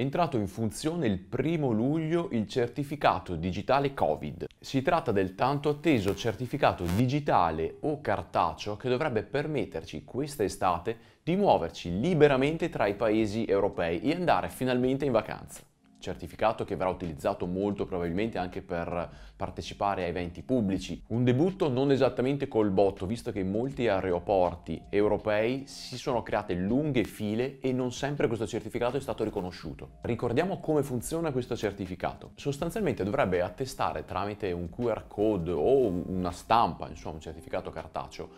entrato in funzione il 1 luglio il certificato digitale Covid. Si tratta del tanto atteso certificato digitale o cartaceo che dovrebbe permetterci questa estate di muoverci liberamente tra i paesi europei e andare finalmente in vacanza certificato che verrà utilizzato molto probabilmente anche per partecipare a eventi pubblici. Un debutto non esattamente col botto, visto che in molti aeroporti europei si sono create lunghe file e non sempre questo certificato è stato riconosciuto. Ricordiamo come funziona questo certificato. Sostanzialmente dovrebbe attestare tramite un QR code o una stampa, insomma un certificato cartaceo,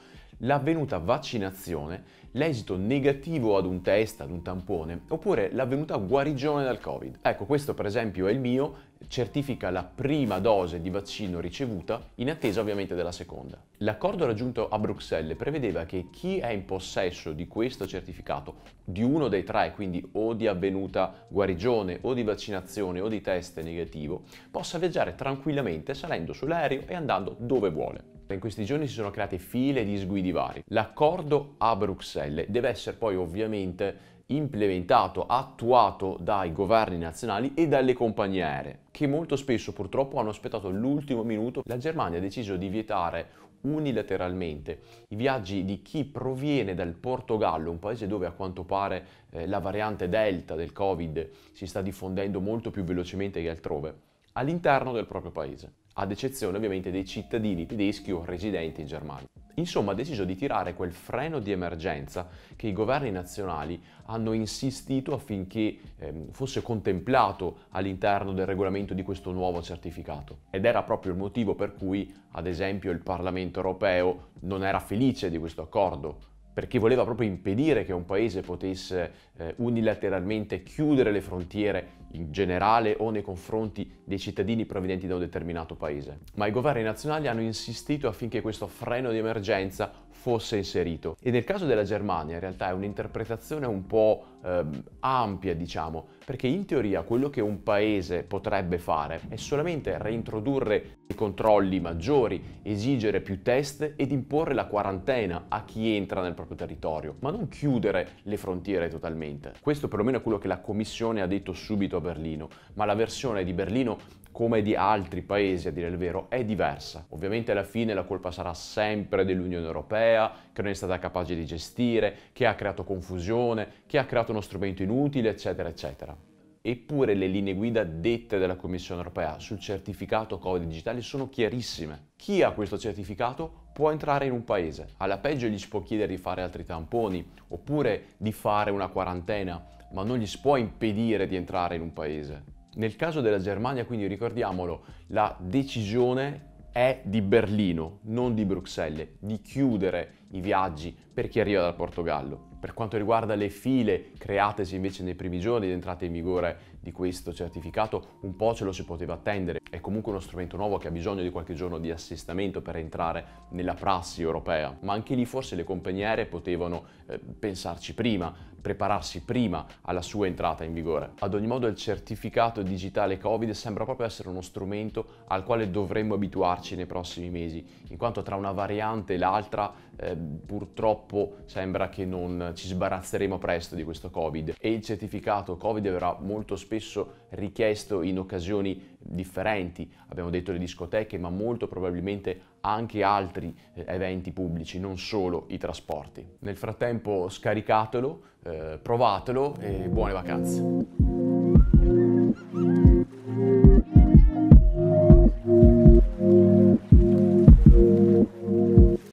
l'avvenuta vaccinazione, l'esito negativo ad un test, ad un tampone, oppure l'avvenuta guarigione dal Covid. Ecco, questo per esempio è il mio, certifica la prima dose di vaccino ricevuta, in attesa ovviamente della seconda. L'accordo raggiunto a Bruxelles prevedeva che chi è in possesso di questo certificato, di uno dei tre, quindi o di avvenuta guarigione o di vaccinazione o di test negativo, possa viaggiare tranquillamente salendo sull'aereo e andando dove vuole. In questi giorni si sono create file di sguidi vari. L'accordo a Bruxelles deve essere poi ovviamente implementato, attuato dai governi nazionali e dalle compagnie aeree, che molto spesso purtroppo hanno aspettato l'ultimo minuto. La Germania ha deciso di vietare unilateralmente i viaggi di chi proviene dal Portogallo, un paese dove a quanto pare eh, la variante delta del Covid si sta diffondendo molto più velocemente che altrove all'interno del proprio paese, ad eccezione ovviamente dei cittadini tedeschi o residenti in Germania. Insomma, ha deciso di tirare quel freno di emergenza che i governi nazionali hanno insistito affinché eh, fosse contemplato all'interno del regolamento di questo nuovo certificato. Ed era proprio il motivo per cui, ad esempio, il Parlamento europeo non era felice di questo accordo, perché voleva proprio impedire che un paese potesse eh, unilateralmente chiudere le frontiere in generale o nei confronti dei cittadini provenienti da un determinato paese. Ma i governi nazionali hanno insistito affinché questo freno di emergenza fosse inserito. E nel caso della Germania in realtà è un'interpretazione un po' eh, ampia, diciamo, perché in teoria quello che un paese potrebbe fare è solamente reintrodurre i controlli maggiori, esigere più test ed imporre la quarantena a chi entra nel paese proprio territorio, ma non chiudere le frontiere totalmente. Questo perlomeno è quello che la Commissione ha detto subito a Berlino, ma la versione di Berlino come di altri paesi, a dire il vero, è diversa. Ovviamente alla fine la colpa sarà sempre dell'Unione Europea, che non è stata capace di gestire, che ha creato confusione, che ha creato uno strumento inutile, eccetera, eccetera eppure le linee guida dette dalla Commissione europea sul certificato Covid digitale sono chiarissime. Chi ha questo certificato può entrare in un paese, alla peggio gli si può chiedere di fare altri tamponi oppure di fare una quarantena, ma non gli si può impedire di entrare in un paese. Nel caso della Germania, quindi ricordiamolo, la decisione è di Berlino, non di Bruxelles, di chiudere i viaggi per chi arriva dal Portogallo. Per quanto riguarda le file createsi invece nei primi giorni di entrata in vigore di questo certificato, un po' ce lo si poteva attendere. È comunque uno strumento nuovo che ha bisogno di qualche giorno di assestamento per entrare nella prassi europea, ma anche lì forse le compagniere potevano eh, pensarci prima prepararsi prima alla sua entrata in vigore. Ad ogni modo il certificato digitale Covid sembra proprio essere uno strumento al quale dovremmo abituarci nei prossimi mesi, in quanto tra una variante e l'altra eh, purtroppo sembra che non ci sbarazzeremo presto di questo Covid e il certificato Covid verrà molto spesso richiesto in occasioni differenti, abbiamo detto le discoteche, ma molto probabilmente anche altri eh, eventi pubblici, non solo i trasporti. Nel frattempo scaricatelo, eh, provatelo e buone vacanze.